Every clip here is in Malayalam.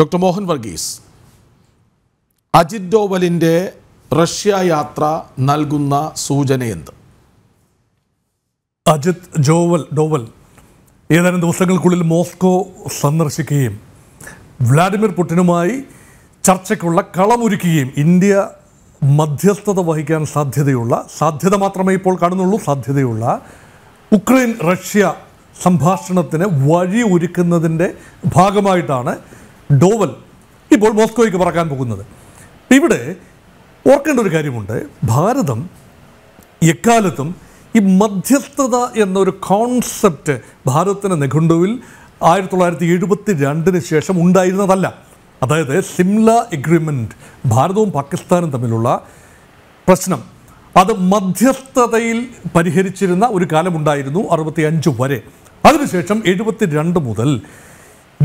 ഡോക്ടർ മോഹൻ വർഗീസ് അജിത് ഡോവലിൻ്റെ റഷ്യ യാത്ര നൽകുന്ന എന്ത് അജിത് ജോവൽ ഡോവൽ ഏതാനും ദിവസങ്ങൾക്കുള്ളിൽ മോസ്കോ സന്ദർശിക്കുകയും വ്ലാഡിമിർ പുടിനുമായി ചർച്ചയ്ക്കുള്ള കളമൊരുക്കുകയും ഇന്ത്യ മധ്യസ്ഥത വഹിക്കാൻ സാധ്യതയുള്ള സാധ്യത മാത്രമേ ഇപ്പോൾ കാണുന്നുള്ളൂ സാധ്യതയുള്ള ഉക്രൈൻ റഷ്യ സംഭാഷണത്തിന് വഴി ഒരുക്കുന്നതിൻ്റെ ഭാഗമായിട്ടാണ് ഡോവൽ ഇപ്പോൾ മോസ്കോയ്ക്ക് പറക്കാൻ പോകുന്നത് ഇവിടെ ഓർക്കേണ്ട ഒരു കാര്യമുണ്ട് ഭാരതം എക്കാലത്തും ഈ മധ്യസ്ഥത എന്നൊരു കോൺസെപ്റ്റ് ഭാരതത്തിൻ്റെ നിഘണ്ടുവിൽ ആയിരത്തി തൊള്ളായിരത്തി എഴുപത്തി രണ്ടിന് ശേഷം ഉണ്ടായിരുന്നതല്ല അതായത് സിംല എഗ്രിമെൻറ്റ് ഭാരതവും പാകിസ്ഥാനും തമ്മിലുള്ള പ്രശ്നം അത് മധ്യസ്ഥതയിൽ പരിഹരിച്ചിരുന്ന ഒരു കാലമുണ്ടായിരുന്നു അറുപത്തി അഞ്ച് വരെ അതിനുശേഷം എഴുപത്തി രണ്ട് മുതൽ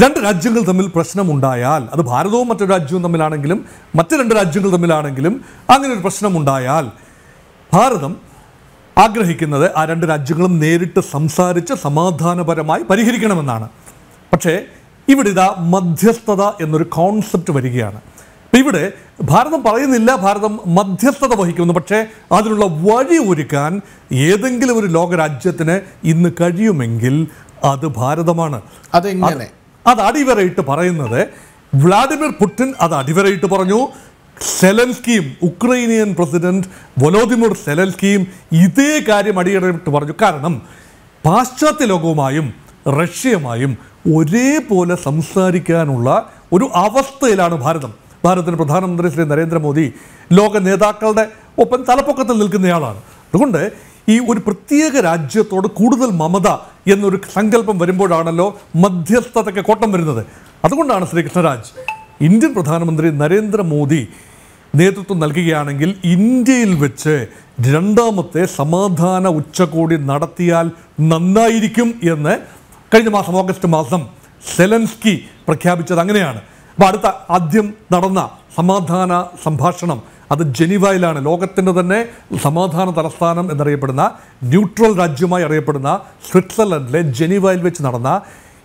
രണ്ട് രാജ്യങ്ങൾ തമ്മിൽ പ്രശ്നമുണ്ടായാൽ അത് ഭാരതവും മറ്റു രാജ്യവും തമ്മിലാണെങ്കിലും മറ്റു രണ്ട് രാജ്യങ്ങൾ തമ്മിലാണെങ്കിലും അങ്ങനെ ഒരു പ്രശ്നമുണ്ടായാൽ ഭാരതം ആഗ്രഹിക്കുന്നത് ആ രണ്ട് രാജ്യങ്ങളും നേരിട്ട് സംസാരിച്ച് സമാധാനപരമായി പരിഹരിക്കണമെന്നാണ് പക്ഷേ ഇവിടെ ഇതാ മധ്യസ്ഥത എന്നൊരു കോൺസെപ്റ്റ് വരികയാണ് അപ്പം ഇവിടെ ഭാരതം പറയുന്നില്ല ഭാരതം മധ്യസ്ഥത വഹിക്കുന്നു പക്ഷേ അതിനുള്ള വഴി ഒരുക്കാൻ ഏതെങ്കിലും ഒരു ലോകരാജ്യത്തിന് ഇന്ന് കഴിയുമെങ്കിൽ അത് ഭാരതമാണ് അതെങ്ങനെ അത് അടിവരയിട്ട് പറയുന്നത് വ്ളാഡിമിർ പുടിൻ അത് അടിവരയിട്ട് പറഞ്ഞു സെലൻസ്കിയും ഉക്രൈനിയൻ പ്രസിഡന്റ് വൊലോദിമിർ സെലൻസ്കിയും ഇതേ കാര്യം അടിയറയിട്ട് പറഞ്ഞു കാരണം പാശ്ചാത്യ ലോകവുമായും റഷ്യയുമായും ഒരേപോലെ സംസാരിക്കാനുള്ള ഒരു അവസ്ഥയിലാണ് ഭാരതം ഭാരതത്തിന് പ്രധാനമന്ത്രി ശ്രീ നരേന്ദ്രമോദി ലോക നേതാക്കളുടെ ഒപ്പം തലപ്പൊക്കത്തിൽ നിൽക്കുന്നയാളാണ് അതുകൊണ്ട് ഈ ഒരു പ്രത്യേക രാജ്യത്തോട് കൂടുതൽ മമത എന്നൊരു സങ്കല്പം വരുമ്പോഴാണല്ലോ മധ്യസ്ഥതയ്ക്ക് കോട്ടം വരുന്നത് അതുകൊണ്ടാണ് ശ്രീകൃഷ്ണരാജ് കൃഷ്ണരാജ് ഇന്ത്യൻ പ്രധാനമന്ത്രി നരേന്ദ്രമോദി നേതൃത്വം നൽകുകയാണെങ്കിൽ ഇന്ത്യയിൽ വെച്ച് രണ്ടാമത്തെ സമാധാന ഉച്ചകോടി നടത്തിയാൽ നന്നായിരിക്കും എന്ന് കഴിഞ്ഞ മാസം ഓഗസ്റ്റ് മാസം സെലൻസ്കി പ്രഖ്യാപിച്ചത് അങ്ങനെയാണ് അപ്പോൾ അടുത്ത ആദ്യം നടന്ന സമാധാന സംഭാഷണം അത് ജനീവയിലാണ് ലോകത്തിൻ്റെ തന്നെ സമാധാന തലസ്ഥാനം എന്നറിയപ്പെടുന്ന ന്യൂട്രൽ രാജ്യമായി അറിയപ്പെടുന്ന സ്വിറ്റ്സർലൻഡിലെ ജനീവയിൽ വെച്ച് നടന്ന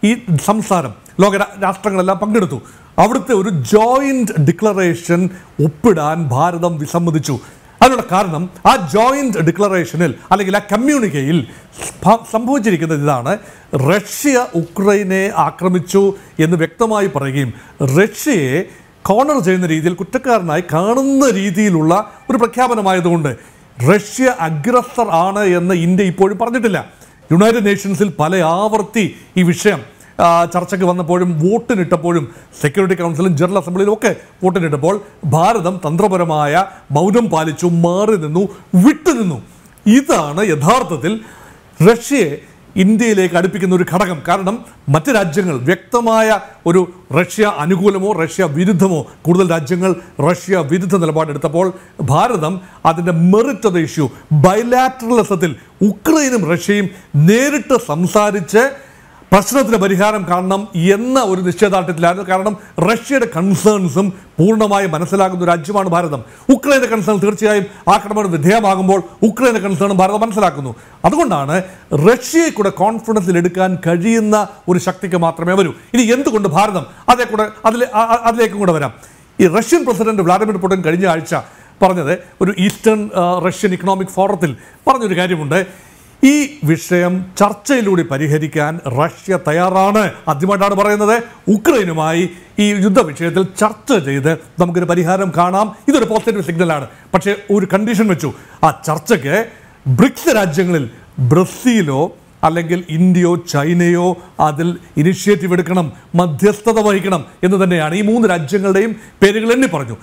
ഈ സംസാരം ലോക രാഷ്ട്രങ്ങളെല്ലാം പങ്കെടുത്തു അവിടുത്തെ ഒരു ജോയിൻറ്റ് ഡിക്ലറേഷൻ ഒപ്പിടാൻ ഭാരതം വിസമ്മതിച്ചു അതിനുള്ള കാരണം ആ ജോയിൻറ്റ് ഡിക്ലറേഷനിൽ അല്ലെങ്കിൽ ആ കമ്മ്യൂണിക്കയിൽ സംഭവിച്ചിരിക്കുന്ന ഇതാണ് റഷ്യ ഉക്രൈനെ ആക്രമിച്ചു എന്ന് വ്യക്തമായി പറയുകയും റഷ്യയെ കോർണർ ചെയ്യുന്ന രീതിയിൽ കുറ്റക്കാരനായി കാണുന്ന രീതിയിലുള്ള ഒരു പ്രഖ്യാപനമായതുകൊണ്ട് റഷ്യ അഗ്രസർ ആണ് എന്ന് ഇന്ത്യ ഇപ്പോഴും പറഞ്ഞിട്ടില്ല യുണൈറ്റഡ് നേഷൻസിൽ പല ആവർത്തി ഈ വിഷയം ചർച്ചയ്ക്ക് വന്നപ്പോഴും വോട്ടിനിട്ടപ്പോഴും സെക്യൂരിറ്റി കൗൺസിലും ജനറൽ അസംബ്ലിയിലും ഒക്കെ വോട്ടിനിട്ടപ്പോൾ ഭാരതം തന്ത്രപരമായ മൗനം പാലിച്ചു മാറി നിന്നു വിട്ടുനിന്നു ഇതാണ് യഥാർത്ഥത്തിൽ റഷ്യയെ ഇന്ത്യയിലേക്ക് അടുപ്പിക്കുന്ന ഒരു ഘടകം കാരണം മറ്റ് രാജ്യങ്ങൾ വ്യക്തമായ ഒരു റഷ്യ അനുകൂലമോ റഷ്യ വിരുദ്ധമോ കൂടുതൽ രാജ്യങ്ങൾ റഷ്യ വിരുദ്ധ നിലപാടെടുത്തപ്പോൾ ഭാരതം അതിൻ്റെ മെറിറ്റ് ഇഷ്യൂ ബൈലാറ്ററലിസത്തിൽ ഉക്രൈനും റഷ്യയും നേരിട്ട് സംസാരിച്ച് പ്രശ്നത്തിന് പരിഹാരം കാണണം എന്ന ഒരു നിശ്ചയദാർഢ്യത്തിലായിരുന്നു കാരണം റഷ്യയുടെ കൺസേൺസും പൂർണ്ണമായി മനസ്സിലാകുന്ന രാജ്യമാണ് ഭാരതം ഉക്രൈൻ്റെ കൺസേൺ തീർച്ചയായും ആക്രമണം വിധേയമാകുമ്പോൾ ഉക്രൈൻ്റെ കൺസേണും ഭാരതം മനസ്സിലാക്കുന്നു അതുകൊണ്ടാണ് റഷ്യയെ കൂടെ കോൺഫിഡൻസിലെടുക്കാൻ കഴിയുന്ന ഒരു ശക്തിക്ക് മാത്രമേ വരൂ ഇനി എന്തുകൊണ്ട് ഭാരതം അതേ കൂടെ അതിലെ അതിലേക്കും കൂടെ വരാം ഈ റഷ്യൻ പ്രസിഡന്റ് വ്ളാഡിമിർ പുടിൻ കഴിഞ്ഞ ആഴ്ച പറഞ്ഞത് ഒരു ഈസ്റ്റേൺ റഷ്യൻ ഇക്കണോമിക് ഫോറത്തിൽ പറഞ്ഞൊരു കാര്യമുണ്ട് ഈ വിഷയം ചർച്ചയിലൂടെ പരിഹരിക്കാൻ റഷ്യ തയ്യാറാണ് ആദ്യമായിട്ടാണ് പറയുന്നത് ഉക്രൈനുമായി ഈ യുദ്ധ വിഷയത്തിൽ ചർച്ച ചെയ്ത് നമുക്കൊരു പരിഹാരം കാണാം ഇതൊരു പോസിറ്റീവ് സിഗ്നലാണ് പക്ഷേ ഒരു കണ്ടീഷൻ വെച്ചു ആ ചർച്ചയ്ക്ക് ബ്രിക്സ് രാജ്യങ്ങളിൽ ബ്രസീലോ അല്ലെങ്കിൽ ഇന്ത്യയോ ചൈനയോ അതിൽ ഇനിഷ്യേറ്റീവ് എടുക്കണം മധ്യസ്ഥത വഹിക്കണം എന്ന് തന്നെയാണ് ഈ മൂന്ന് രാജ്യങ്ങളുടെയും പേരുകൾ എണ്ണി പറഞ്ഞു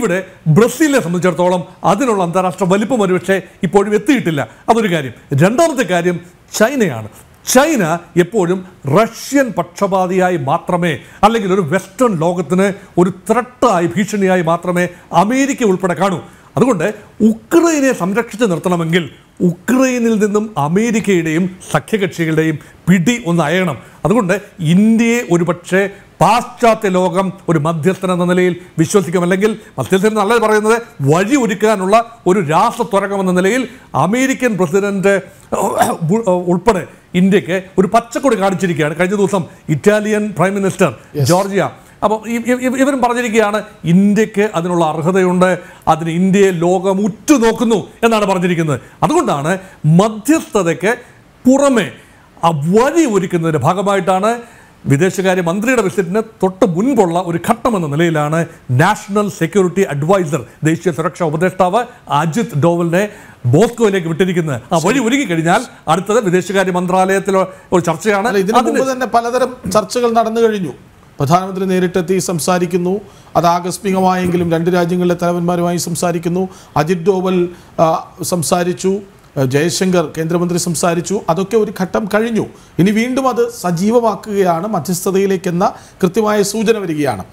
ഇവിടെ ബ്രസീലിനെ സംബന്ധിച്ചിടത്തോളം അതിനുള്ള അന്താരാഷ്ട്ര വലിപ്പം ഒരുപക്ഷെ ഇപ്പോഴും എത്തിയിട്ടില്ല അതൊരു കാര്യം രണ്ടാമത്തെ കാര്യം ചൈനയാണ് ചൈന എപ്പോഴും റഷ്യൻ പക്ഷപാതിയായി മാത്രമേ അല്ലെങ്കിൽ ഒരു വെസ്റ്റേൺ ലോകത്തിന് ഒരു ത്രട്ടായി ഭീഷണിയായി മാത്രമേ അമേരിക്ക ഉൾപ്പെടെ കാണൂ അതുകൊണ്ട് ഉക്രൈനെ സംരക്ഷിച്ച് നിർത്തണമെങ്കിൽ ഉക്രൈനിൽ നിന്നും അമേരിക്കയുടെയും സഖ്യകക്ഷികളുടെയും പിടി ഒന്ന് അയണം അതുകൊണ്ട് ഇന്ത്യയെ ഒരുപക്ഷെ പാശ്ചാത്യ ലോകം ഒരു മധ്യസ്ഥൻ എന്ന നിലയിൽ വിശ്വസിക്കുമല്ലെങ്കിൽ മധ്യസ്ഥൻ നല്ലത് പറയുന്നത് വഴി ഒരുക്കാനുള്ള ഒരു രാസത്വരകം എന്ന നിലയിൽ അമേരിക്കൻ പ്രസിഡന്റ് ഉൾപ്പെടെ ഇന്ത്യക്ക് ഒരു പച്ചക്കൊടി കാണിച്ചിരിക്കുകയാണ് കഴിഞ്ഞ ദിവസം ഇറ്റാലിയൻ പ്രൈം മിനിസ്റ്റർ ജോർജിയ അപ്പോൾ ഇവരും പറഞ്ഞിരിക്കുകയാണ് ഇന്ത്യക്ക് അതിനുള്ള അർഹതയുണ്ട് അതിന് ഇന്ത്യയെ ലോകം ഉറ്റുനോക്കുന്നു എന്നാണ് പറഞ്ഞിരിക്കുന്നത് അതുകൊണ്ടാണ് മധ്യസ്ഥതയ്ക്ക് പുറമെ വഴി ഒരുക്കുന്നതിൻ്റെ ഭാഗമായിട്ടാണ് വിദേശകാര്യ മന്ത്രിയുടെ വിസിറ്റിന് തൊട്ട് മുൻപുള്ള ഒരു ഘട്ടമെന്ന നിലയിലാണ് നാഷണൽ സെക്യൂരിറ്റി അഡ്വൈസർ ദേശീയ സുരക്ഷാ ഉപദേഷ്ടാവ് അജിത് ഡോവലിനെ മോസ്കോയിലേക്ക് വിട്ടിരിക്കുന്നത് ആ വഴി ഒരുങ്ങി കഴിഞ്ഞാൽ അടുത്തത് വിദേശകാര്യ മന്ത്രാലയത്തിലെ ഒരു ചർച്ചയാണ് തന്നെ പലതരം ചർച്ചകൾ നടന്നു കഴിഞ്ഞു പ്രധാനമന്ത്രി നേരിട്ടെത്തി സംസാരിക്കുന്നു അത് ആകസ്മികമായെങ്കിലും രണ്ട് രാജ്യങ്ങളിലെ തലവന്മാരുമായി സംസാരിക്കുന്നു അജിത് ഡോവൽ സംസാരിച്ചു ജയശങ്കർ കേന്ദ്രമന്ത്രി സംസാരിച്ചു അതൊക്കെ ഒരു ഘട്ടം കഴിഞ്ഞു ഇനി വീണ്ടും അത് സജീവമാക്കുകയാണ് മധ്യസ്ഥതയിലേക്കെന്ന കൃത്യമായ സൂചന വരികയാണ്